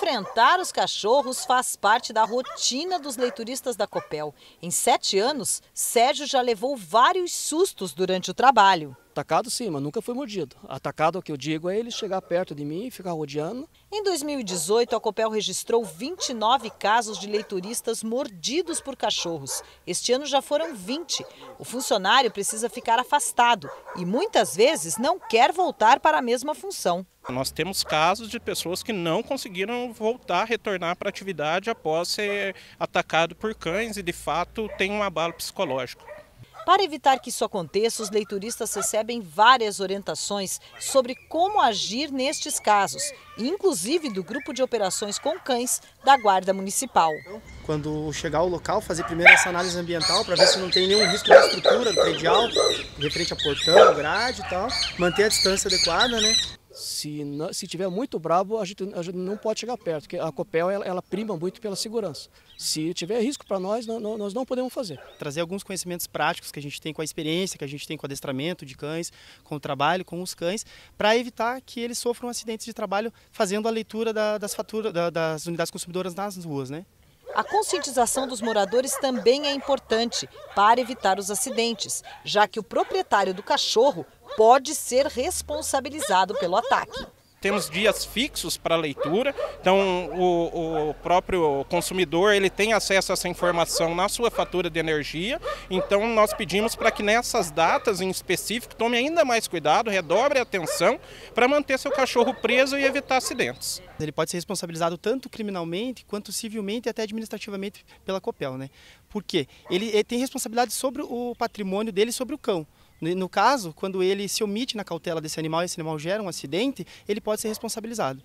Enfrentar os cachorros faz parte da rotina dos leituristas da Copel. Em sete anos, Sérgio já levou vários sustos durante o trabalho. Atacado sim, mas nunca fui mordido. Atacado, o que eu digo, é ele chegar perto de mim e ficar rodeando. Em 2018, a Copel registrou 29 casos de leituristas mordidos por cachorros. Este ano já foram 20. O funcionário precisa ficar afastado e muitas vezes não quer voltar para a mesma função. Nós temos casos de pessoas que não conseguiram voltar, retornar para a atividade após ser atacado por cães e, de fato, tem um abalo psicológico. Para evitar que isso aconteça, os leituristas recebem várias orientações sobre como agir nestes casos, inclusive do grupo de operações com cães da Guarda Municipal. Quando chegar ao local, fazer primeiro essa análise ambiental para ver se não tem nenhum risco na estrutura do predial, referente a portão, grade e tal, manter a distância adequada, né? Se, não, se tiver muito brabo, a gente, a gente, não pode chegar perto, porque a Copel ela, ela prima muito pela segurança. Se tiver risco para nós, não, não, nós não podemos fazer. Trazer alguns conhecimentos práticos que a gente tem com a experiência, que a gente tem com o adestramento de cães, com o trabalho com os cães, para evitar que eles sofram acidentes de trabalho fazendo a leitura da, das faturas da, das unidades consumidoras nas ruas, né? A conscientização dos moradores também é importante para evitar os acidentes, já que o proprietário do cachorro pode ser responsabilizado pelo ataque. Temos dias fixos para leitura, então o, o, próprio consumidor ele tem acesso a essa informação na sua fatura de energia. Então nós pedimos para que nessas datas em específico tome ainda mais cuidado, redobre a atenção para manter seu cachorro preso e evitar acidentes. Ele pode ser responsabilizado tanto criminalmente quanto civilmente e até administrativamente pela COPEL, né? Porque ele, ele tem responsabilidade sobre o patrimônio dele, sobre o cão. No caso, quando ele se omite na cautela desse animal e esse animal gera um acidente, ele pode ser responsabilizado.